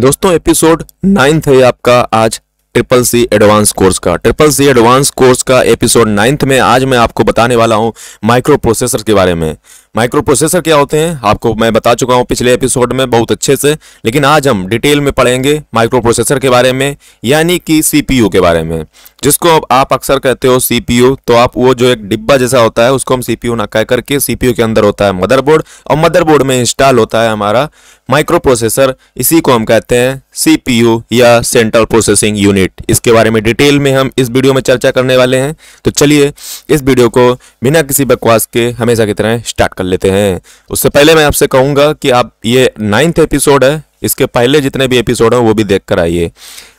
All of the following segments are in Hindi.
दोस्तों एपिसोड नाइन्थ है आपका आज ट्रिपल सी एडवांस कोर्स का ट्रिपल सी एडवांस कोर्स का एपिसोड नाइन्थ में आज मैं आपको बताने वाला हूं माइक्रो प्रोसेसर के बारे में माइक्रो प्रोसेसर क्या होते हैं आपको मैं बता चुका हूँ पिछले एपिसोड में बहुत अच्छे से लेकिन आज हम डिटेल में पढ़ेंगे माइक्रो प्रोसेसर के बारे में यानी कि सीपीयू के बारे में जिसको आप अक्सर कहते हो सीपीयू तो आप वो जो एक डिब्बा जैसा होता है उसको हम सीपीयू ना कह करके सीपीयू के अंदर होता है मदरबोर्ड और मदरबोर्ड में इंस्टॉल होता है हमारा माइक्रो प्रोसेसर इसी को हम कहते हैं सीपीयू या सेंट्रल प्रोसेसिंग यूनिट इसके बारे में डिटेल में हम इस वीडियो में चर्चा करने वाले हैं तो चलिए इस वीडियो को बिना किसी बकवास के हमेशा की तरह स्टार्ट कर कर लेते हैं उससे पहले मैं आपसे कहूंगा कि आप ये नाइन्थ एपिसोड है इसके पहले जितने भी एपिसोड हैं वो भी देख कर आइए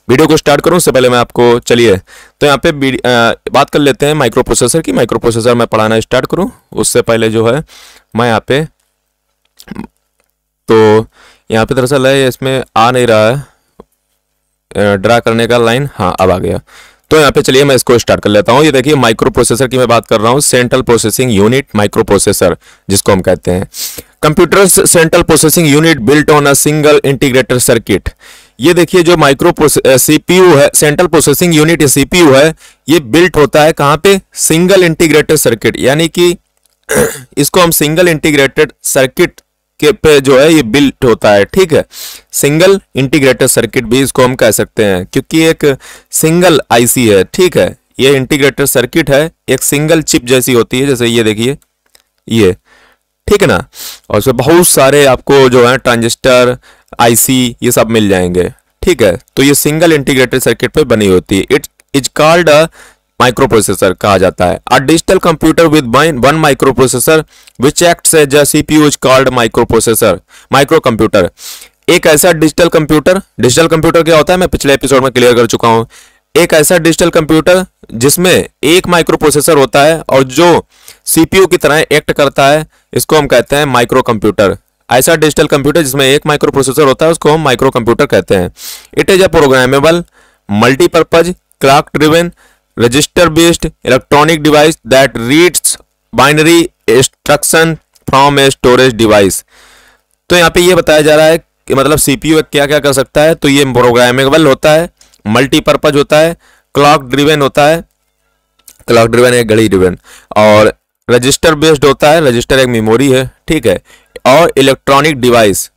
वीडियो को स्टार्ट करूँ उससे पहले मैं आपको चलिए तो यहाँ पे आ, बात कर लेते हैं माइक्रो प्रोसेसर की माइक्रो प्रोसेसर मैं पढ़ाना स्टार्ट करूँ उससे पहले जो है मैं यहाँ पे तो यहाँ पे दरअसल है इसमें आ नहीं रहा है ड्रा करने का लाइन हाँ अब आ गया तो यहाँ पे चलिए मैं इसको स्टार्ट कर लेता हूँ ये देखिए माइक्रो प्रोसेसर की मैं बात कर रहा हूँ central processing unit micro processor जिसको हम कहते हैं computer central processing unit built on a single integrated circuit ये देखिए जो माइक्रो सीपीयू है सेंट्रल प्रोसेसिंग यूनिट सीपीयू है ये बिल्ट होता है कहाँ पे सिंगल इंटीग्रेटेड सर्किट यानी कि इसको हम सिंगल इंटीग्रेटेड सर्किट के पे जो है ये बिल्ट होता है ठीक है सिंगल इंटीग्रेटेड सर्किट भी इसको हम कह सकते हैं क्योंकि एक सिंगल आईसी है ठीक है ये इंटीग्रेटेड सर्किट है एक सिंगल चिप जैसी होती है जैसे ये देखिए ये ठीक है ना और उसमें बहुत सारे आपको जो है ट्रांजिस्टर आईसी ये सब मिल जाएंगे ठीक है तो ये सिंगल इंटीग्रेटेड सर्किट पर बनी होती है it is called a microprocessor कहा जाता है a digital computer with one microprocessor which act as a CPU is called microprocessor micro computer एक ऐसा डिजिटल कंप्यूटर डिजिटल कंप्यूटर क्या होता है मैं पिछले एपिसोड में क्लियर कर चुका हूं एक ऐसा डिजिटल कंप्यूटर जिसमें एक माइक्रो प्रोसेसर होता है और जो सीपीयू की तरह एक्ट करता है इसको हम कहते हैं माइक्रो कंप्यूटर ऐसा डिजिटल कंप्यूटर जिसमें एक माइक्रो प्रोसेसर होता है उसको हम माइक्रो कंप्यूटर कहते हैं it is a programmable multipurpose clock driven register based electronic device that reads binary instruction from a storage device तो यहाँ पे ये बताया जा रहा है कि मतलब सीपीयू क्या क्या कर सकता है तो ये प्रोग्रामेबल होता है मल्टीपर्पज होता है क्लॉक ड्रिवेन होता है क्लॉक ड्रिवेन एक घड़ी ड्रिवेन और रजिस्टर बेस्ड होता है रजिस्टर एक मेमोरी है ठीक है और इलेक्ट्रॉनिक डिवाइस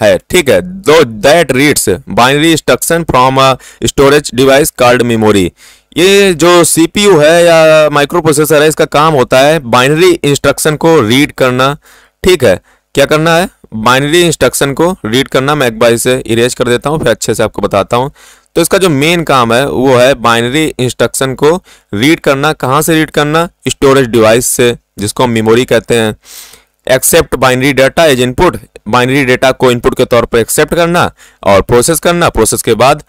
है ठीक है दो that reads binary instruction from a storage device called memory ये जो सीपीयू है या माइक्रो प्रोसेसर है इसका काम होता है बाइनरी इंस्ट्रक्शन को रीड करना ठीक है क्या करना है बाइनरी इंस्ट्रक्शन को रीड करना मैं एक बार इसे इरेज कर देता हूँ फिर अच्छे से आपको बताता हूँ तो इसका जो मेन काम है वो है बाइनरी इंस्ट्रक्शन को रीड करना कहाँ से रीड करना स्टोरेज डिवाइस से जिसको हम मेमोरी कहते हैं accept binary data is input binary data को इनपुट के तौर पर एक्सेप्ट करना और प्रोसेस करना प्रोसेस के बाद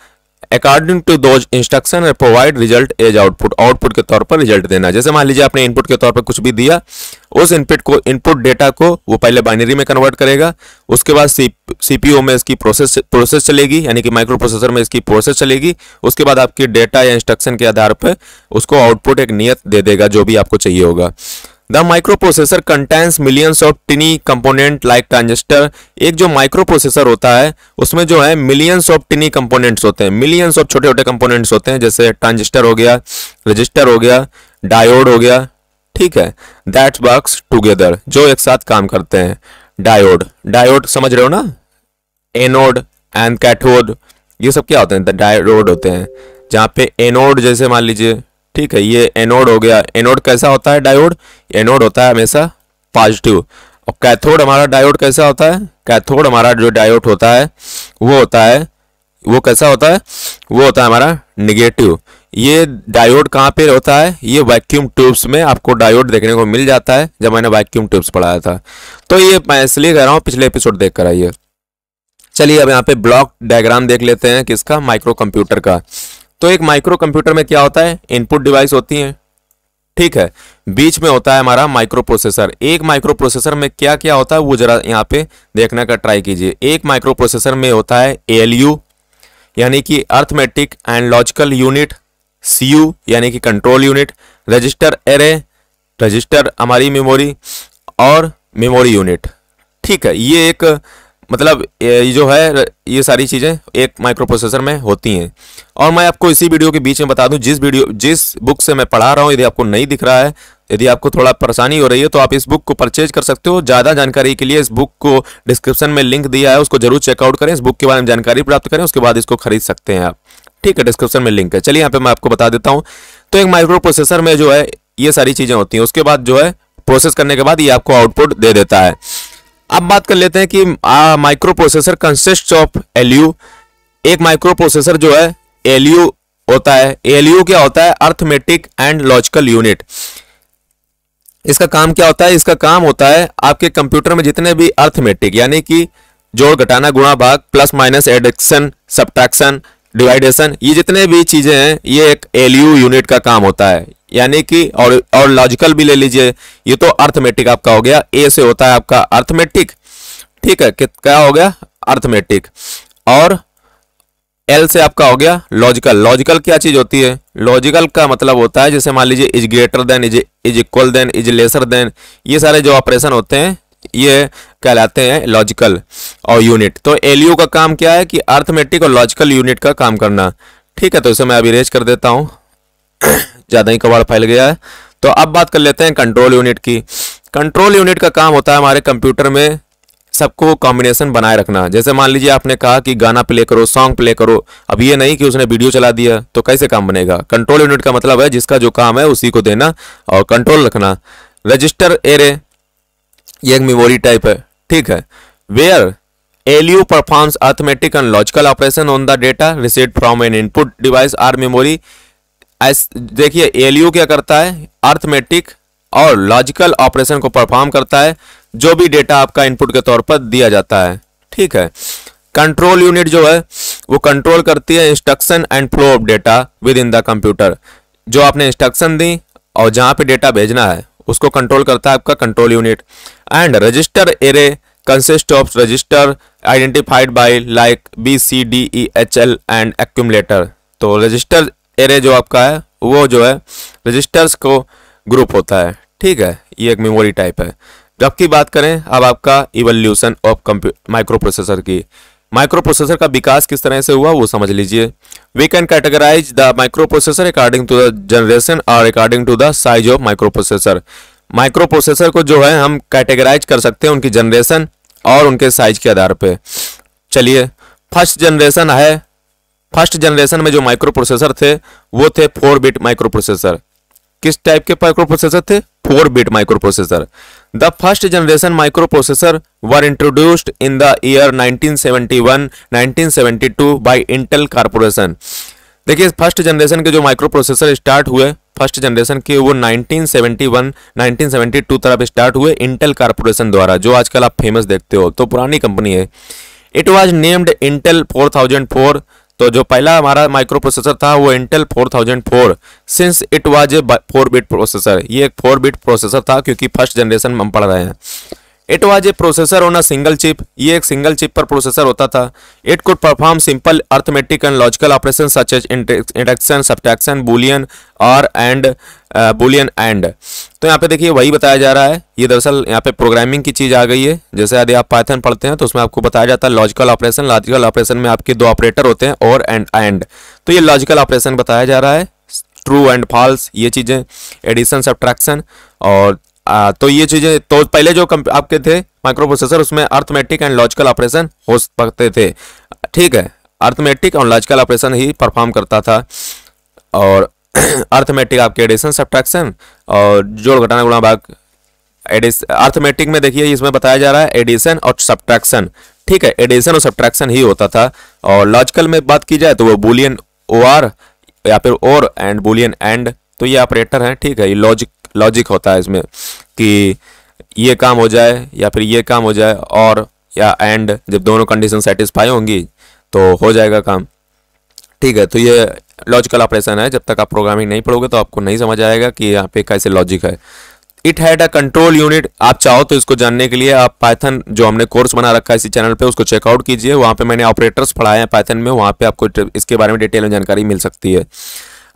according to those instruction provide result as output output के तौर पर रिजल्ट देना जैसे मान लीजिए आपने इनपुट के तौर पर कुछ भी दिया उस इनपुट को इनपुट डेटा को वो पहले बाइनरी में कन्वर्ट करेगा उसके बाद सीपीओ में इसकी प्रोसेस प्रोसेस चलेगी यानी कि माइक्रो प्रोसेसर में इसकी प्रोसेस चलेगी उसके बाद आपकी डेटा या इंस्ट्रक्शन के आधार पर उसको आउटपुट एक नियत दे देगा जो भी आपको चाहिए होगा the microprocessor contains millions of tiny component like transistor एक जो माइक्रोप्रोसेसर होता है उसमें जो है मिलियंस ऑफ टिनी कंपोनेंट्स होते हैं मिलियंस ऑफ छोटे छोटे कंपोनेंट्स होते हैं जैसे ट्रांजिस्टर हो गया रजिस्टर हो गया डायोड हो गया ठीक है दैट वर्क टूगेदर जो एक साथ काम करते हैं डायोड डायोड समझ रहे हो ना एनोड एंड कैथोड ये सब क्या होते हैं डायोड होते हैं जहाँ पे एनोड जैसे मान लीजिए ठीक है ये एनोड हो गया एनोड कैसा होता है डायोड एनोड होता है हमेशा पॉजिटिव और कैथोड हमारा डायोड कैसा होता है कैथोड हमारा जो डायोड होता है वो होता है वो कैसा होता है वो होता है हमारा निगेटिव ये डायोड कहाँ पे होता है ये वैक्यूम ट्यूब्स में आपको डायोड देखने को मिल जाता है जब मैंने वैक्यूम ट्यूब्स पढ़ाया था तो ये मैं इसलिए कह रहा हूँ पिछले एपिसोड देख कर आइए चलिए अब यहाँ पे ब्लॉक डायग्राम देख लेते हैं किसका माइक्रो कंप्यूटर का तो एक माइक्रो कंप्यूटर में क्या होता है इनपुट डिवाइस होती है ठीक है बीच में होता है हमारा माइक्रो प्रोसेसर एक माइक्रो प्रोसेसर में क्या क्या होता है वो जरा यहाँ पे देखने का ट्राई कीजिए एक माइक्रो प्रोसेसर में होता है एएलयू यानी कि arithmetic and logical unit C यानी कि control unit register array register हमारी मेमोरी और मेमोरी यूनिट ठीक है ये एक मतलब ये जो है ये सारी चीज़ें एक माइक्रो प्रोसेसर में होती हैं और मैं आपको इसी वीडियो के बीच में बता दूं जिस वीडियो जिस बुक से मैं पढ़ा रहा हूं यदि आपको नहीं दिख रहा है यदि आपको थोड़ा परेशानी हो रही है तो आप इस बुक को परचेज कर सकते हो ज़्यादा जानकारी के लिए इस बुक को डिस्क्रिप्शन में लिंक दिया है उसको जरूर चेकआउट करें इस बुक के बारे में जानकारी प्राप्त करें उसके बाद इसको खरीद सकते हैं आप ठीक है डिस्क्रिप्शन में लिंक है चलिए यहाँ पर मैं आपको बता देता हूँ तो एक माइक्रो प्रोसेसर में जो है ये सारी चीज़ें होती हैं उसके बाद जो है प्रोसेस करने के बाद ये आपको आउटपुट दे देता है अब बात कर लेते हैं कि micro processor consist of ALU एक माइक्रो प्रोसेसर जो है एलयू होता है एलयू क्या होता है अर्थमेटिक एंड लॉजिकल यूनिट इसका काम क्या होता है इसका काम होता है आपके कंप्यूटर में जितने भी अर्थमेटिक यानी कि जोड़ घटाना गुणा भाग plus minus addition subtraction division ये जितने भी चीजें हैं ये एक एलयू यूनिट का काम होता है यानी कि और और लॉजिकल भी ले लीजिए ये तो अर्थमेटिक आपका हो गया ए से होता है आपका अर्थमेटिक ठीक है क्या हो गया अर्थमेटिक और एल से आपका हो गया लॉजिकल लॉजिकल क्या चीज होती है लॉजिकल का मतलब होता है जैसे मान लीजिए is greater than is is equal than is lesser than ये सारे जो ऑपरेशन होते हैं ये कहलाते हैं लॉजिकल और यूनिट तो एलयू का काम क्या है कि अर्थमेटिक और लॉजिकल यूनिट का काम करना ठीक है तो इसे मैं अभी रेज कर देता हूं ज़्यादा ही कबाड़ फैल गया है तो अब बात कर लेते हैं कंट्रोल यूनिट की कंट्रोल यूनिट का काम होता है हमारे कंप्यूटर में सबको कॉम्बिनेशन बनाए रखना जैसे मान लीजिए आपने कहा कि गाना प्ले करो सॉन्ग प्ले करो अब ये नहीं कि उसने वीडियो चला दिया तो कैसे काम बनेगा कंट्रोल यूनिट का मतलब है जिसका जो काम है उसी को देना और कंट्रोल रखना रजिस्टर एरे ये एक मेमोरी टाइप है ठीक है where you performs arithmetic and logical operation on the data receive from an input device or memory देखिए एलयू क्या करता है अर्थमेटिक और लॉजिकल ऑपरेशन को परफॉर्म करता है जो भी डेटा आपका इनपुट के तौर पर दिया जाता है ठीक है कंट्रोल यूनिट जो है वो कंट्रोल करती है instruction and flow of data within the computer जो आपने इंस्ट्रक्शन दी और जहां पे डेटा भेजना है उसको कंट्रोल करता है आपका control unit and register array consist of register identified by like B C D E H L and accumulator तो रजिस्टर एरे जो आपका है वो जो है रजिस्टर्स को ग्रुप होता है ठीक है ये एक मेमोरी टाइप है जबकि बात करें अब आपका इवोल्यूशन ऑफ माइक्रो प्रोसेसर की माइक्रो प्रोसेसर का विकास किस तरह से हुआ वो समझ लीजिए we can categorize the micro processor according to the generation और according to the size of micro processor micro processor को जो है हम कैटेगराइज कर सकते हैं उनकी जनरेशन और उनके साइज के आधार पर चलिए फर्स्ट जनरेशन है फर्स्ट जनरेशन में जो माइक्रो प्रोसेसर थे वो थे फोर बिट माइक्रो प्रोसेसर किस टाइप के माइक्रो प्रोसेसर थे four bit micro processor the first generation micro processor were introduced in the year 1971 1972 by Intel corporation देखिए फर्स्ट जनरेशन के जो माइक्रो प्रोसेसर स्टार्ट हुए फर्स्ट जनरेशन के वो 1971 1972 तरफ स्टार्ट हुए इंटेल कारपोरेशन द्वारा जो आजकल आप फेमस देखते हो तो पुरानी कंपनी है it was named Intel four तो जो पहला हमारा माइक्रो प्रोसेसर था वो Intel 4004 since it was a four bit processor ये एक फोर बिट प्रोसेसर था क्योंकि फर्स्ट जनरेशन हम पढ़ रहे हैं it was a processor on a single chip ये एक सिंगल चिप पर प्रोसेसर होता था it could perform simple arithmetic and logical operation such as addition subtraction boolean or and boolean and तो यहाँ पे देखिए वही बताया जा रहा है ये दरअसल यहाँ पे प्रोग्रामिंग की चीज़ आ गई है जैसे यदि आप पाइथन पढ़ते हैं तो उसमें आपको बताया जाता है लॉजिकल ऑपरेशन लॉजिकल ऑपरेशन में आपके दो ऑपरेटर होते हैं और एंड एंड तो ये लॉजिकल ऑपरेशन बताया जा रहा है ट्रू एंड फॉल्स ये चीज़ें एडिशन सब्ट्रैक्शन और आ, तो ये चीजें तो पहले जो आपके थे माइक्रो प्रोसेसर उसमें अर्थमेटिक एंड लॉजिकल ऑपरेशन हो सकते थे ठीक है अर्थमेटिक और लॉजिकल ऑपरेशन ही परफॉर्म करता था और अर्थमेटिक आपके एडिशन सब्ट्रैक्शन और जोड़ घटाना गुणा भाग एडिस अर्थमेटिक में देखिए इसमें बताया जा रहा है एडिशन और सब्ट्रैक्शन ठीक है एडिशन और सब्ट्रैक्शन ही होता था और लॉजिकल में बात की जाए तो वो बुलियन ओ आर या फिर और एंड बुलियन एंड तो ये ऑपरेटर हैं ठीक है ये लॉजिक लॉजिक होता है इसमें कि ये काम हो जाए या फिर ये काम हो जाए और या एंड जब दोनों कंडीशन सेटिस्फाई होंगी तो हो जाएगा काम ठीक है तो ये लॉजिकल ऑपरेशन है जब तक आप प्रोग्रामिंग नहीं पढ़ोगे तो आपको नहीं समझ आएगा कि यहाँ पे कैसे लॉजिक है it had a control unit आप चाहो तो इसको जानने के लिए आप पाइथन जो हमने कोर्स बना रखा है इसी चैनल पे उसको चेकआउट कीजिए वहाँ पे मैंने ऑपरेटर्स पढ़ाए हैं पाइथन में वहाँ पे आपको इसके बारे में डिटेल में जानकारी मिल सकती है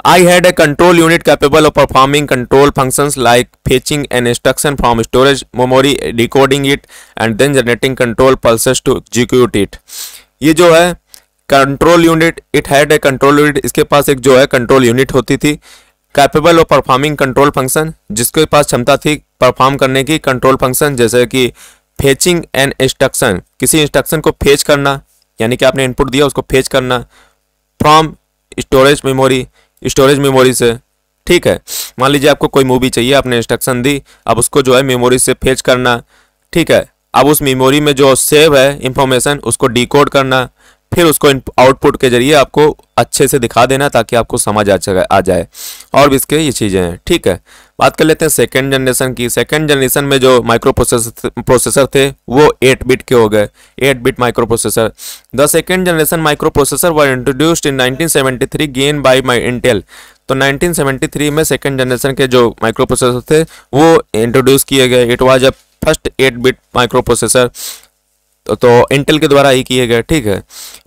I had a control unit capable of performing control function like fetching an instruction from storage memory decoding it and then generating control pulses to execute it ये जो है control unit it had a control unit इसके पास एक जो है कंट्रोल यूनिट होती थी capable of performing control function जिसके पास क्षमता थी परफॉर्म करने की कंट्रोल फंक्शन जैसे कि फेचिंग एन इंस्ट्रक्शन किसी इंस्ट्रक्शन को फेच करना यानी कि आपने इनपुट दिया उसको फेच करना from storage memory storage memory से ठीक है मान लीजिए आपको कोई मूवी चाहिए आपने इंस्ट्रक्शन दी अब उसको जो है मेमोरी से फेच करना ठीक है अब उस मेमोरी में जो सेव है इंफॉर्मेशन उसको डी करना फिर उसको आउटपुट के जरिए आपको अच्छे से दिखा देना ताकि आपको समझ आ जाए और भी इसके ये चीज़ें हैं ठीक है बात कर लेते हैं सेकेंड जनरेशन की सेकेंड जनरेशन में जो माइक्रो प्रोसेसर प्रोसेसर थे वो एट बिट के हो गए eight bit micro processor the second generation micro processor were introduced in three again by my Intel तो 1973 में सेकेंड जनरेशन के जो माइक्रो प्रोसेसर थे वो इंट्रोड्यूस किए गए it was a first eight bit micro processor तो इंटेल के द्वारा ही किए गए ठीक है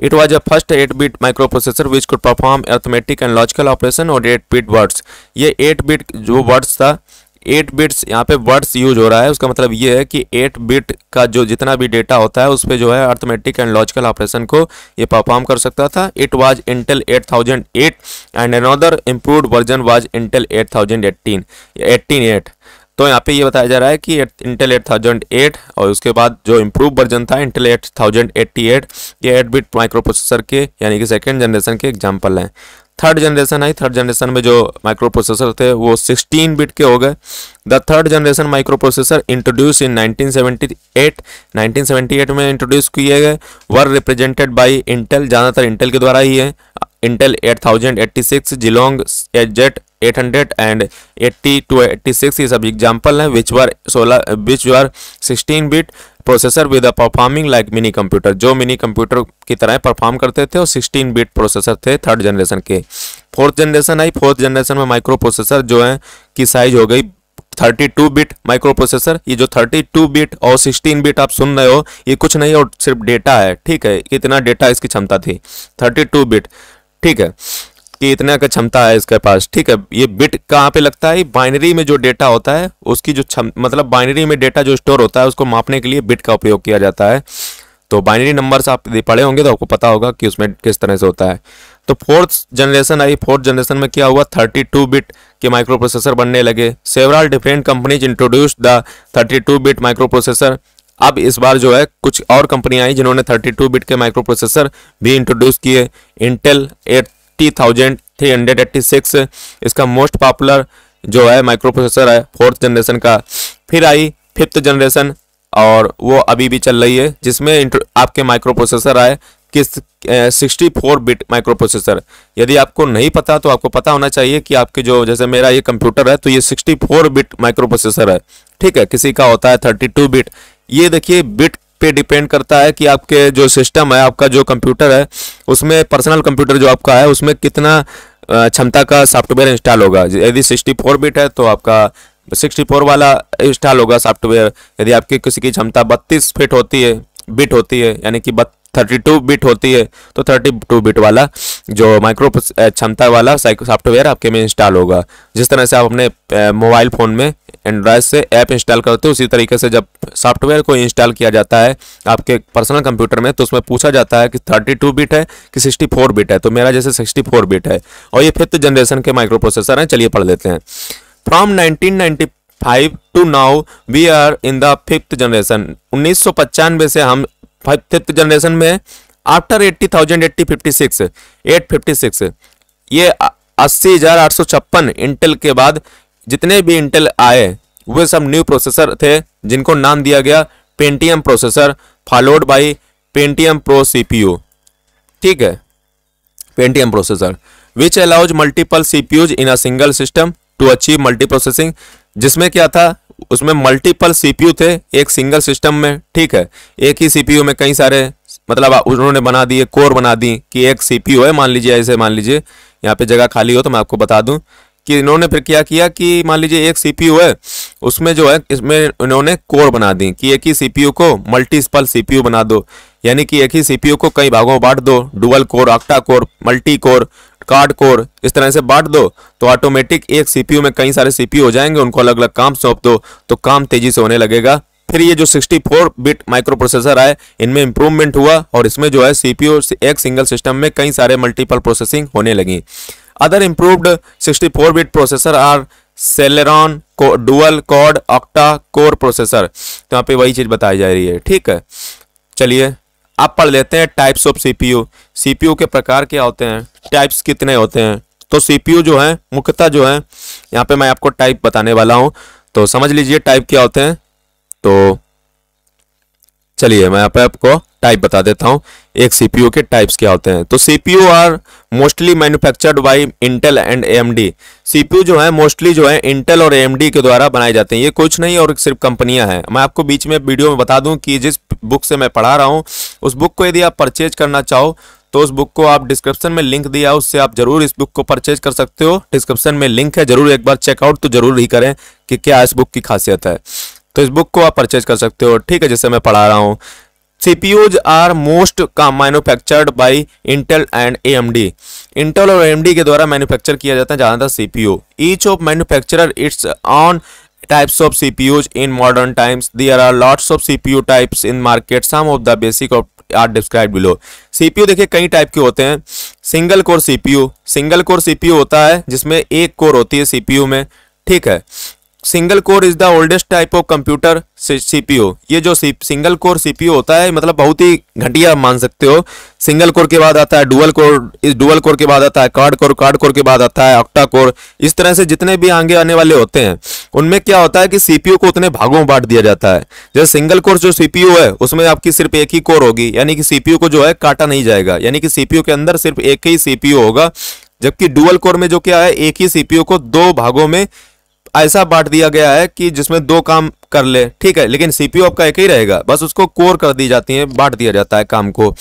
it was a first eight bit micro processor which could perform arithmetic and logical operation और एट बिट वर्ड्स ये एट बिट जो वर्ड्स था एट बिट्स यहाँ पे वर्ड्स यूज हो रहा है उसका मतलब ये है कि एट बिट का जो जितना भी डेटा होता है उस पर जो है अर्थमेटिक एंड लॉजिकल ऑपरेशन को ये परफॉर्म कर सकता था it was Intel 8008 and another improve version was Intel 8018 eighteen eight तो यहाँ पे ये बताया जा रहा है कि इंटेल एट थाउजेंड एट और उसके बाद जो इम्प्रूव वर्जन था Intel eight thousand eighty eight ये एट बिट माइक्रो प्रोसेसर के यानी कि सेकेंड जनरेशन के एग्जाम्पल हैं थर्ड जनरेशन आई थर्ड जनरेशन में जो माइक्रो प्रोसेसर थे वो 16 बिट के हो गए the third generation micro processor introduce in 1978 1978 में इंट्रोड्यूस किए गए वर रिप्रेजेंटेड बाई इंटेल ज़्यादातर इंटेल के द्वारा ही है Intel 8086 Zilog Z eight hundred and eighty two eighty six ये सब एग्जाम्पल हैं विच वर सोलह which were sixteen bit processor with a performing like mini computer जो मिनी कंप्यूटर की तरह परफॉर्म करते थे और सिक्सटीन बिट प्रोसेसर थे थर्ड जनरेशन के फोर्थ जनरेशन आई फोर्थ जनरेशन में माइक्रो प्रोसेसर जो है की साइज हो गई 32 बिट माइक्रो प्रोसेसर ये जो 32 बिट और 16 बिट आप सुन रहे हो ये कुछ नहीं और सिर्फ डेटा है ठीक है कितना डेटा इसकी क्षमता थी 32 बिट ठीक है कि इतना का क्षमता है इसके पास ठीक है ये बिट कहाँ पे लगता है बाइनरी में जो डेटा होता है उसकी जो क्षम मतलब बाइनरी में डेटा जो स्टोर होता है उसको मापने के लिए बिट का उपयोग किया जाता है तो बाइनरी नंबर्स आप पढ़े होंगे तो आपको पता होगा कि उसमें किस तरह से होता है तो फोर्थ जनरेशन आई फोर्थ जनरेशन में क्या हुआ 32 बिट के माइक्रो प्रोसेसर बनने लगे several different companies introduce the 32 bit micro processor अब इस बार जो है कुछ और कंपनियां आई जिन्होंने 32 बिट के माइक्रो प्रोसेसर भी इंट्रोड्यूस किए इंटेल एट एट्टी इसका मोस्ट पॉपुलर जो है माइक्रो प्रोसेसर है फोर्थ जनरेशन का फिर आई फिफ्थ जनरेशन और वो अभी भी चल रही है जिसमें आपके माइक्रो प्रोसेसर आए किस sixty four bit micro processor यदि आपको नहीं पता तो आपको पता होना चाहिए कि आपके जो जैसे मेरा ये कंप्यूटर है तो ये sixty four bit micro processor है ठीक है किसी का होता है थर्टी टू बिट ये देखिए बिट पे डिपेंड करता है कि आपके जो सिस्टम है आपका जो कंप्यूटर है उसमें पर्सनल कंप्यूटर जो आपका है उसमें कितना क्षमता का सॉफ्टवेयर इंस्टॉल होगा यदि सिक्सटी फोर बिट है तो आपका सिक्सटी फोर वाला इंस्टॉल होगा सॉफ्टवेयर यदि आपकी किसी की क्षमता बत्तीस फिट होती है बिट होती है यानी कि थर्टी टू बिट होती है तो थर्टी टू बिट वाला जो माइक्रो क्षमता वाला सॉफ्टवेयर आपके में इंस्टॉल होगा जिस तरह से आप अपने मोबाइल फ़ोन में एंड्रॉयड से ऐप इंस्टॉल करते हो उसी तरीके से जब सॉफ्टवेयर को इंस्टॉल किया जाता है आपके पर्सनल कंप्यूटर में तो उसमें पूछा जाता है कि 32 बिट है कि 64 बिट है तो मेरा जैसे 64 बिट है और ये फिफ्थ जनरेशन के माइक्रो प्रोसेसर हैं चलिए पढ़ लेते हैं from five to now we are in the fifth generation उन्नीस से हम फिफ्थ जनरेशन में after eighty thousand eighty fifty six eight fifty six ये अस्सी हजार आठ सौ छप्पन इंटेल के बाद जितने भी इंटेल आए वे सब न्यू प्रोसेसर थे जिनको नाम दिया गया Pentium processor followed by Pentium pro CPU ठीक है Pentium processor which allows multiple CPUs in a single system to achieve multi processing जिसमें क्या था उसमें मल्टीपल सीपीयू थे एक सिंगल सिस्टम में ठीक है एक ही सीपीयू में कई सारे मतलब उन्होंने बना दिए कोर बना दी कि एक सीपीयू है मान लीजिए ऐसे मान लीजिए यहाँ पे जगह खाली हो तो मैं आपको बता दूं कि इन्होंने फिर क्या किया कि मान लीजिए एक सीपीयू है उसमें जो है इसमें इन्होंने कोर बना दी कि एक ही सीपीयू को मल्टीपल सीपीयू बना दो यानी कि एक ही सीपीयू को कई भागों में बांट दो dual core octa core multi core quad core इस तरह से बांट दो तो ऑटोमेटिक एक सीपीयू में कई सारे सीपीयू हो जाएंगे उनको अलग अलग काम सौंप दो तो काम तेजी से होने लगेगा फिर ये जो 64 बिट माइक्रो प्रोसेसर आए इनमें इम्प्रूवमेंट हुआ और इसमें जो है सीपीयू एक सिंगल सिस्टम में कई सारे मल्टीपल प्रोसेसिंग होने लगी Other improved 64 bit processor are Celeron को dual quad octa core processor तो यहाँ पे वही चीज़ बताई जा रही है ठीक है चलिए आप पढ़ लेते हैं टाइप्स ऑफ सीपीयू सीपीयू के प्रकार क्या होते हैं टाइप्स कितने होते हैं तो सीपीयू जो है मुख्यतः जो है यहाँ पे मैं आपको टाइप बताने वाला हूँ तो समझ लीजिए टाइप क्या होते हैं तो चलिए मैं यहाँ पे आपको टाइप बता देता हूँ एक सीपीयू के टाइप्स क्या होते हैं तो CPU are mostly manufactured by Intel and AMD CPU जो है मोस्टली जो है इंटेल और एएमडी के द्वारा बनाए जाते हैं ये कुछ नहीं और सिर्फ कंपनियां हैं मैं आपको बीच में वीडियो में बता दूं कि जिस बुक से मैं पढ़ा रहा हूँ उस बुक को यदि आप परचेज करना चाहो तो उस बुक को आप डिस्क्रिप्शन में लिंक दिया उससे आप जरूर इस बुक को परचेज कर सकते हो डिस्क्रिप्शन में लिंक है जरूर एक बार चेकआउट तो जरूर ही करें कि क्या इस बुक की खासियत है तो इस बुक को आप परचेज कर सकते हो ठीक है जैसे मैं पढ़ा रहा हूँ सीपीयूज आर मोस्ट काम manufactured by Intel and AMD Intel और एएमडी के द्वारा मैन्युफैक्चर किया जाता है ज्यादातर CPU each of manufacturer its own types of CPUs in modern times there are lots of CPU types in market some of the basic of are describe below CPU देखिए कई टाइप के होते हैं single core CPU single core CPU होता है जिसमें एक कोर होती है सीपीयू में ठीक है single core is the oldest type of computer CPU ये जो सिंगल कोर सीपीओ होता है मतलब बहुत ही घटिया मान सकते हो सिंगल कोर के बाद आता है डुअल कोर इस डुअल कोर के बाद आता है कार्ड कोर कार्ड कोर के बाद आता है ऑक्टा कोर इस तरह से जितने भी आगे आने वाले होते हैं उनमें क्या होता है कि सीपीओ को उतने भागों में बांट दिया जाता है जैसे सिंगल कोर जो सीपीओ है उसमें आपकी सिर्फ एक ही कोर होगी यानी कि सीपीओ को जो है काटा नहीं जाएगा यानी कि सीपीओ के अंदर सिर्फ एक ही सीपीओ होगा जबकि डुअल कोर में जो क्या है एक ही सीपीओ को दो भागों में ऐसा बांट दिया गया है कि जिसमें दो काम कर ले ठीक है लेकिन सीपीयू आपका एक ही रहेगा बस उसको कोर कर दी जाती है बांट दिया जाता है काम को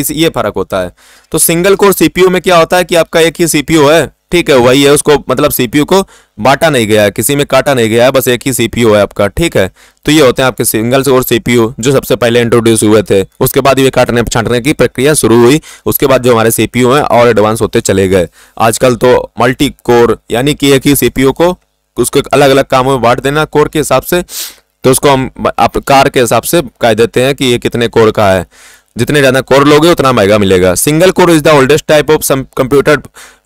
इस ये फर्क होता है तो सिंगल कोर सीपीयू में क्या होता है कि आपका एक ही सीपीयू है ठीक है वही है उसको मतलब सीपीयू को बांटा नहीं गया है किसी में काटा नहीं गया है बस एक ही सीपीयू है आपका ठीक है तो ये होते हैं आपके सिंगल कोर सीपीयू जो सबसे पहले इंट्रोड्यूस हुए थे उसके बाद ये काटने छाटने की प्रक्रिया शुरू हुई उसके बाद जो हमारे सीपीयू हैं और एडवांस होते चले गए आजकल तो मल्टी कोर यानी कि एक ही सीपीयू को उसको अलग अलग कामों में बांट देना कोर के हिसाब से तो उसको हम आप कार के हिसाब से कह देते हैं कि ये कितने कोर का है जितने ज्यादा कोर लोगे उतना महंगा मिलेगा single core is the oldest type of computer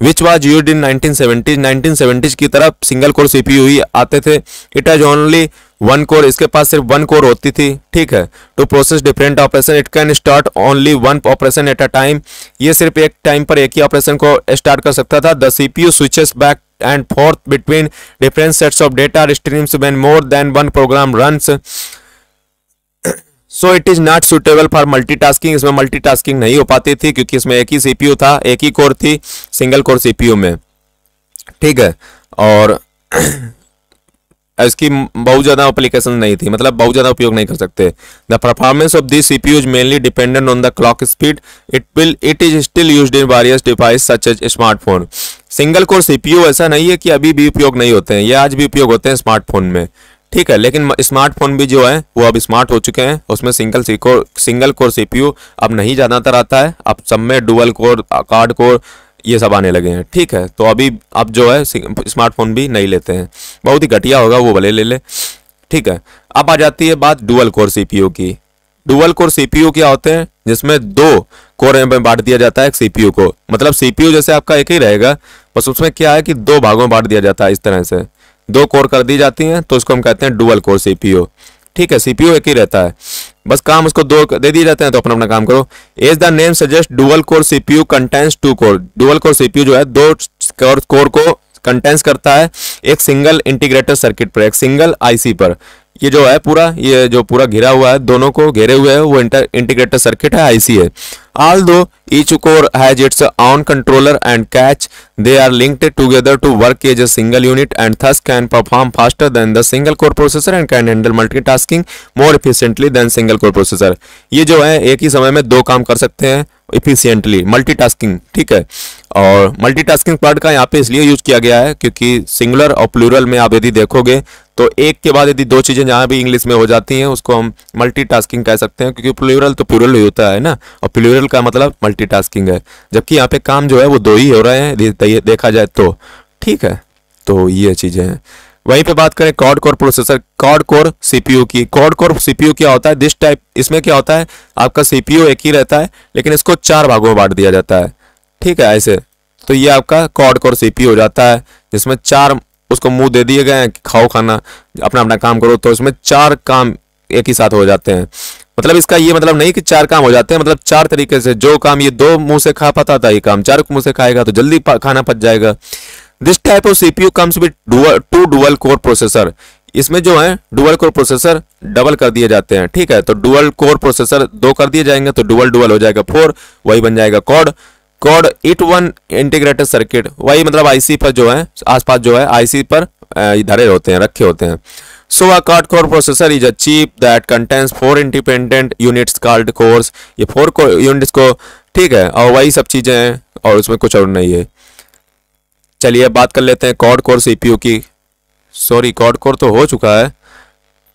which was use in 1970s 1970s की तरफ सिंगल कोर सीपीयू ही आते थे it has only one core इसके पास सिर्फ वन कोर होती थी ठीक है to process different operation it can start only one operation at a time ये सिर्फ एक टाइम पर एक ही ऑपरेशन को स्टार्ट कर सकता था the CPU switches back and forth between different sets of data streams when more than one program runs so it is not suitable for multitasking इसमें मल्टीटास्किंग नहीं हो पाती थी क्योंकि इसमें एक ही सीपीयू था एक ही कोर थी सिंगल कोर सीपीयू में ठीक है और इसकी बहुत ज़्यादा अप्लीकेशन नहीं थी मतलब बहुत ज़्यादा उपयोग नहीं कर सकते the performance of this CPU is mainly dependent on the clock speed it will it is still use in various device such as smartphone single core CPU ऐसा नहीं है कि अभी भी उपयोग नहीं होते हैं ये आज भी उपयोग होते हैं स्मार्टफोन में ठीक है लेकिन स्मार्टफोन भी जो है वो अब स्मार्ट हो चुके हैं उसमें single core single core CPU अब नहीं ज़्यादातर आता है अब सब में डुअल कोर कार्ड कोर ये सब आने लगे हैं ठीक है तो अभी अब जो है स्मार्टफोन भी नहीं लेते हैं बहुत ही घटिया होगा वो भले ले ले ठीक है अब आ जाती है बात डुअल कोर सीपीयू की डुअल कोर सीपीयू क्या होते हैं जिसमें दो कोर में बांट दिया जाता है सीपीयू को मतलब सीपीयू जैसे आपका एक ही रहेगा बस उसमें क्या है कि दो भागों में बांट दिया जाता है इस तरह से दो कोर कर दी जाती हैं तो उसको हम कहते हैं डुअल कोर सीपीओ ठीक है सीपीओ एक ही रहता है बस काम उसको दो दे दिए जाते हैं तो अपना अपना काम करो as the name suggest dual core CPU contains two core dual core CPU जो है दो कोर को कंटेंस करता है एक सिंगल इंटीग्रेटेड सर्किट पर एक सिंगल आईसी पर ये जो है पूरा ये जो पूरा घिरा हुआ है दोनों को घेरे हुए है वो इंटीग्रेटेड सर्किट है आईसी है although each core has its own controller and cache they are linked together to work as a single unit and thus can perform faster than the single core processor and can handle multitasking more efficiently than single core processor ये जो है एक ही समय में दो काम कर सकते हैं इफिशियंटली मल्टीटास्किंग ठीक है और मल्टीटास्किंग वर्ड का यहाँ पे इसलिए यूज किया गया है क्योंकि सिंगुलर और प्लूरल में आप यदि देखोगे तो एक के बाद यदि दो चीज़ें जहाँ भी इंग्लिश में हो जाती हैं उसको हम मल्टीटास्किंग कह सकते हैं क्योंकि प्लूरल तो प्लूरल ही होता है ना और प्लूरल का मतलब मल्टीटास्किंग है जबकि यहाँ पे काम जो है वो दो ही हो रहे हैं देखा जाए तो ठीक है तो ये चीज़ें हैं वहीं पे बात करें quad core processor quad core CPU की कॉड कोर सीपीयू क्या होता है दिस टाइप इसमें क्या होता है आपका सीपीयू एक ही रहता है लेकिन इसको चार भागों में बांट दिया जाता है ठीक है ऐसे तो ये आपका कॉड कोर सीपी हो जाता है जिसमें चार उसको मुंह दे दिए गए हैं कि खाओ खाना अपना अपना काम करो तो इसमें चार काम एक ही साथ हो जाते हैं मतलब इसका ये मतलब नहीं कि चार काम हो जाते हैं मतलब चार तरीके से जो काम ये दो मुंह से खा पाता था ये काम चार मुंह से खाएगा तो जल्दी खाना पच जाएगा this type of CPU comes with two dual core processor इसमें जो है डुअल कोर प्रोसेसर डबल कर दिए जाते हैं ठीक है तो डुअल कोर प्रोसेसर दो कर दिए जाएंगे तो डुअल डुअल हो जाएगा फोर वही बन जाएगा quad quad it one integrated circuit वही मतलब आईसी पर जो है आसपास जो है आईसी पर धरे होते हैं रखे होते हैं so a quad core processor is a chip that contains four independent units quad cores ये फोर को यूनिट्स को ठीक है और वही सब चीज़ें हैं और उसमें कुछ और नहीं है चलिए अब बात कर लेते हैं कॉड कोर सीपीयू की सॉरी कॉड कोर तो हो चुका है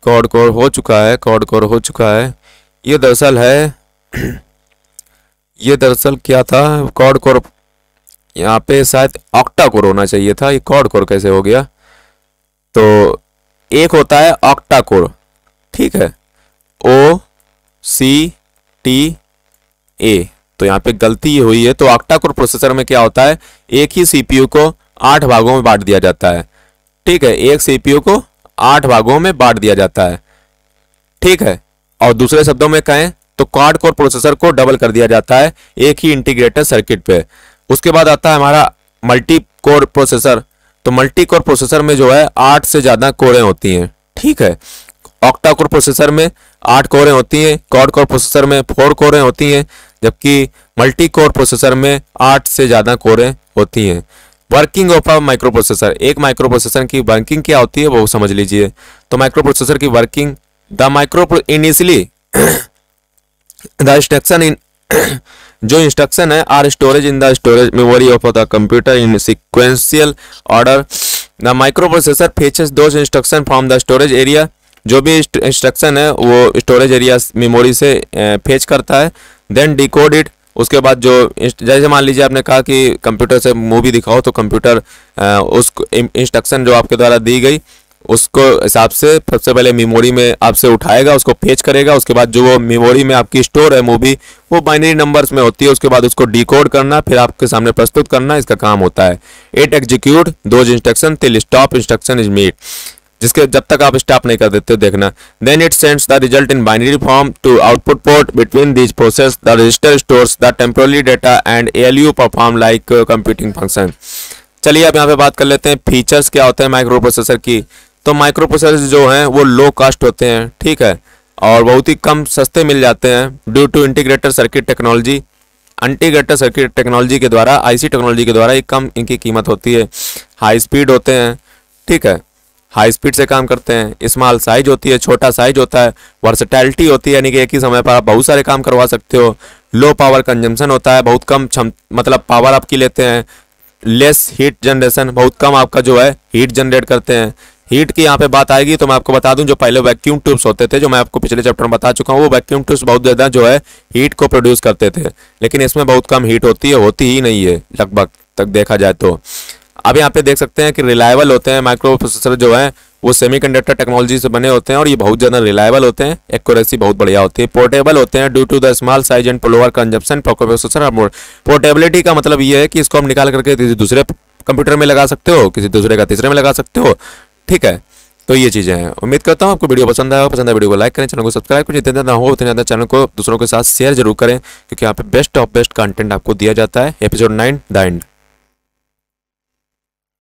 कॉड कोर हो चुका है कॉड कोर हो चुका है ये दरअसल है ये दरअसल क्या था कॉड कोर यहाँ पे शायद ऑक्टा कोर होना चाहिए था ये कॉड कोर कैसे हो गया तो एक होता है ऑक्टा कोर ठीक है ओ सी टी ए तो यहाँ पे गलती ये हुई है तो ऑक्टा कोर प्रोसेसर में क्या होता है एक ही सीपीयू को आठ भागों में बांट दिया जाता है ठीक है एक सीपीयू को आठ भागों में बांट दिया जाता है ठीक है और दूसरे शब्दों में कहें तो क्वाड कोर प्रोसेसर को डबल कर दिया जाता है एक ही इंटीग्रेटेड सर्किट पे उसके बाद आता है हमारा मल्टी कोर प्रोसेसर तो मल्टी कोर प्रोसेसर में जो है आठ से ज़्यादा कोरें होती हैं ठीक है ऑक्टा कोर प्रोसेसर में आठ कोरें होती हैं कॉड कोर प्रोसेसर में फोर कोरें होती हैं जबकि मल्टी कोर प्रोसेसर में आठ से ज़्यादा कोरें होती हैं working of a micro processor एक माइक्रो प्रोसेसर की वर्किंग क्या होती है वो समझ लीजिए तो माइक्रो प्रोसेसर की working the micro initially the instruction in जो इंस्ट्रक्शन है are storage in the storage memory of the computer in sequential order the micro processor fetches the instruction from the storage area जो भी इंस्ट्रक्शन है वो स्टोरेज एरिया मेमोरी से फेच eh, करता है देन डिकोड इट उसके बाद जो जैसे मान लीजिए आपने कहा कि कंप्यूटर से मूवी दिखाओ तो कंप्यूटर eh, उस इंस्ट्रक्शन जो आपके द्वारा दी गई उसको हिसाब से सबसे पहले मेमोरी में आपसे उठाएगा उसको फेच करेगा उसके बाद जो वो मेमोरी में आपकी स्टोर है मूवी वो बाइनरी नंबर्स में होती है उसके बाद उसको डिकोड करना फिर आपके सामने प्रस्तुत करना इसका काम होता है it execute the instruction till stop instruction is meet जिसके जब तक आप स्टॉप नहीं कर देते हो देखना then it sends the result in binary form to output port between this process the register stores the temporarily data and a perform like computing function चलिए आप यहाँ पे बात कर लेते हैं फीचर्स क्या होते हैं माइक्रो प्रोसेसर की तो माइक्रो प्रोसेसर जो हैं वो लो कास्ट होते हैं ठीक है और बहुत ही कम सस्ते मिल जाते हैं due to integrated circuit technology integrated circuit technology के द्वारा आईसी टेक्नोलॉजी के द्वारा ये कम इनकी कीमत होती है हाई स्पीड होते हैं ठीक है हाई स्पीड से काम करते हैं स्मॉल साइज होती है छोटा साइज होता है वर्सटैलिटी होती है यानी कि एक ही समय पर आप बहुत सारे काम करवा सकते हो लो पावर कंजम्पशन होता है बहुत कम क्षम मतलब पावर आपकी लेते हैं लेस हीट जनरेशन बहुत कम आपका जो है हीट जनरेट करते हैं हीट की यहाँ पे बात आएगी तो मैं आपको बता दूं जो पहले वैक्यूम ट्यूब्स होते थे जो मैं आपको पिछले चैप्टर में बता चुका हूँ वो वैक्यूम ट्यूब्स बहुत ज़्यादा जो है हीट को प्रोड्यूस करते थे लेकिन इसमें बहुत कम हीट होती है होती ही नहीं है लगभग तक देखा जाए तो अब यहाँ पे देख सकते हैं कि रिलायबल होते हैं माइक्रो प्रोसेसर जो है वो कंडक्टर टेक्नोलॉजी से बने होते हैं और ये बहुत ज़्यादा रिलायबल होते हैं एक्यूरेसी बहुत बढ़िया होती है पोर्टेबल होते हैं due to the small size and lower consumption processor portability का मतलब ये है कि इसको हम निकाल करके किसी दूसरे कंप्यूटर में लगा सकते हो किसी दूसरे का तीसरे में लगा सकते हो ठीक है तो ये चीज़ें हैं उम्मीद करता हूँ आपको वीडियो पसंद आया पसंद है वीडियो को लाइक करें चैनल को सब्सक्राइब करें जितने ज़्यादा हो उतने ज़्यादा चैनल को दूसरों के साथ शेयर जरूर करें क्योंकि यहाँ पे बेस्ट ऑफ बेस्ट कंटेंट आपको दिया जाता है एपिसोड नाइन द एंड